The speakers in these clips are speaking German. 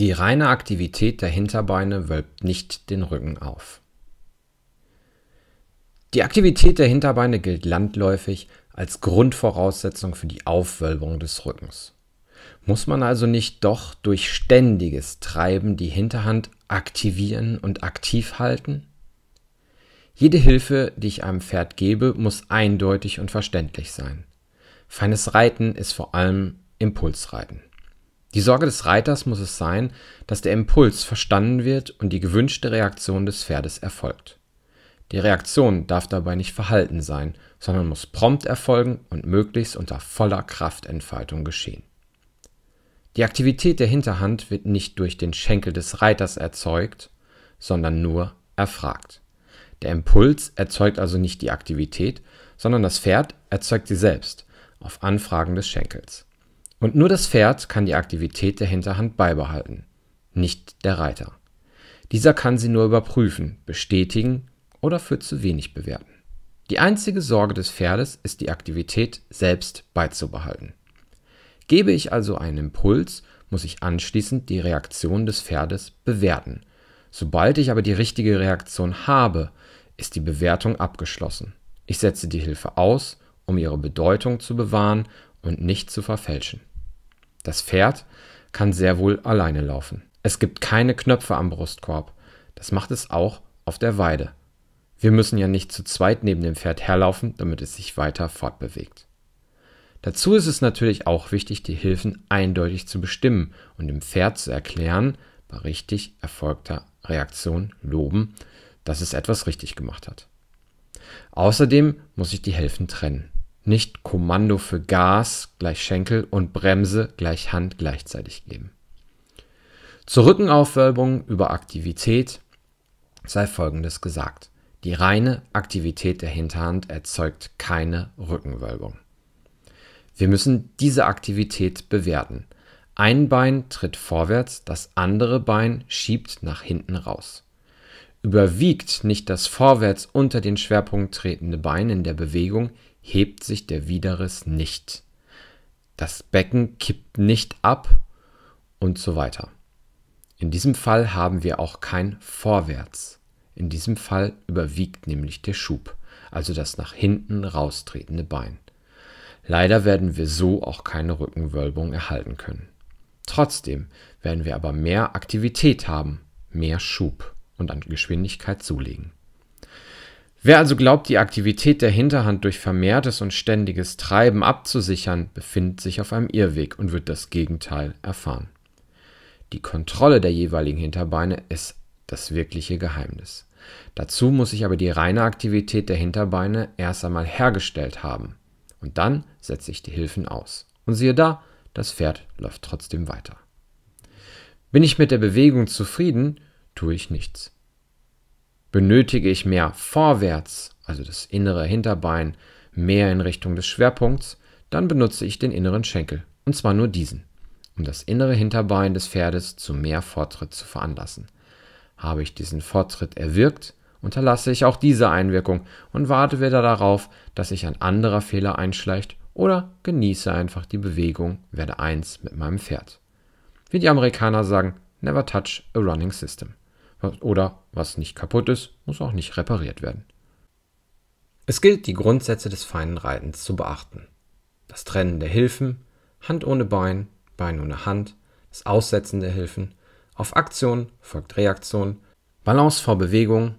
Die reine Aktivität der Hinterbeine wölbt nicht den Rücken auf. Die Aktivität der Hinterbeine gilt landläufig als Grundvoraussetzung für die Aufwölbung des Rückens. Muss man also nicht doch durch ständiges Treiben die Hinterhand aktivieren und aktiv halten? Jede Hilfe, die ich einem Pferd gebe, muss eindeutig und verständlich sein. Feines Reiten ist vor allem Impulsreiten. Die Sorge des Reiters muss es sein, dass der Impuls verstanden wird und die gewünschte Reaktion des Pferdes erfolgt. Die Reaktion darf dabei nicht verhalten sein, sondern muss prompt erfolgen und möglichst unter voller Kraftentfaltung geschehen. Die Aktivität der Hinterhand wird nicht durch den Schenkel des Reiters erzeugt, sondern nur erfragt. Der Impuls erzeugt also nicht die Aktivität, sondern das Pferd erzeugt sie selbst auf Anfragen des Schenkels. Und nur das Pferd kann die Aktivität der Hinterhand beibehalten, nicht der Reiter. Dieser kann sie nur überprüfen, bestätigen oder für zu wenig bewerten. Die einzige Sorge des Pferdes ist die Aktivität selbst beizubehalten. Gebe ich also einen Impuls, muss ich anschließend die Reaktion des Pferdes bewerten. Sobald ich aber die richtige Reaktion habe, ist die Bewertung abgeschlossen. Ich setze die Hilfe aus, um ihre Bedeutung zu bewahren und nicht zu verfälschen. Das Pferd kann sehr wohl alleine laufen. Es gibt keine Knöpfe am Brustkorb. Das macht es auch auf der Weide. Wir müssen ja nicht zu zweit neben dem Pferd herlaufen, damit es sich weiter fortbewegt. Dazu ist es natürlich auch wichtig, die Hilfen eindeutig zu bestimmen und dem Pferd zu erklären, bei richtig erfolgter Reaktion loben, dass es etwas richtig gemacht hat. Außerdem muss ich die Hilfen trennen nicht Kommando für Gas gleich Schenkel und Bremse gleich Hand gleichzeitig geben. Zur Rückenaufwölbung über Aktivität sei Folgendes gesagt. Die reine Aktivität der Hinterhand erzeugt keine Rückenwölbung. Wir müssen diese Aktivität bewerten. Ein Bein tritt vorwärts, das andere Bein schiebt nach hinten raus. Überwiegt nicht das vorwärts unter den Schwerpunkt tretende Bein in der Bewegung, hebt sich der Widerriss nicht. Das Becken kippt nicht ab und so weiter. In diesem Fall haben wir auch kein Vorwärts. In diesem Fall überwiegt nämlich der Schub, also das nach hinten raustretende Bein. Leider werden wir so auch keine Rückenwölbung erhalten können. Trotzdem werden wir aber mehr Aktivität haben, mehr Schub und an Geschwindigkeit zulegen. Wer also glaubt, die Aktivität der Hinterhand durch vermehrtes und ständiges Treiben abzusichern, befindet sich auf einem Irrweg und wird das Gegenteil erfahren. Die Kontrolle der jeweiligen Hinterbeine ist das wirkliche Geheimnis. Dazu muss ich aber die reine Aktivität der Hinterbeine erst einmal hergestellt haben. Und dann setze ich die Hilfen aus. Und siehe da, das Pferd läuft trotzdem weiter. Bin ich mit der Bewegung zufrieden, tue ich nichts benötige ich mehr vorwärts, also das innere Hinterbein, mehr in Richtung des Schwerpunkts, dann benutze ich den inneren Schenkel, und zwar nur diesen, um das innere Hinterbein des Pferdes zu mehr Fortschritt zu veranlassen. Habe ich diesen Fortschritt erwirkt, unterlasse ich auch diese Einwirkung und warte wieder darauf, dass sich ein anderer Fehler einschleicht oder genieße einfach die Bewegung, werde eins mit meinem Pferd. Wie die Amerikaner sagen, never touch a running system. Oder was nicht kaputt ist, muss auch nicht repariert werden. Es gilt, die Grundsätze des feinen Reitens zu beachten. Das Trennen der Hilfen, Hand ohne Bein, Bein ohne Hand, das Aussetzen der Hilfen, auf Aktion folgt Reaktion, Balance vor Bewegung,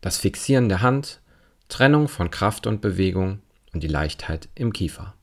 das Fixieren der Hand, Trennung von Kraft und Bewegung und die Leichtheit im Kiefer.